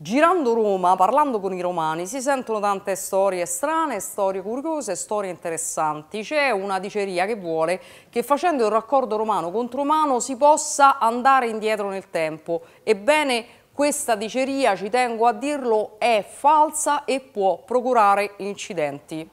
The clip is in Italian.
Girando Roma, parlando con i romani, si sentono tante storie strane, storie curiose, storie interessanti. C'è una diceria che vuole che facendo il raccordo romano contro romano si possa andare indietro nel tempo. Ebbene, questa diceria, ci tengo a dirlo, è falsa e può procurare incidenti.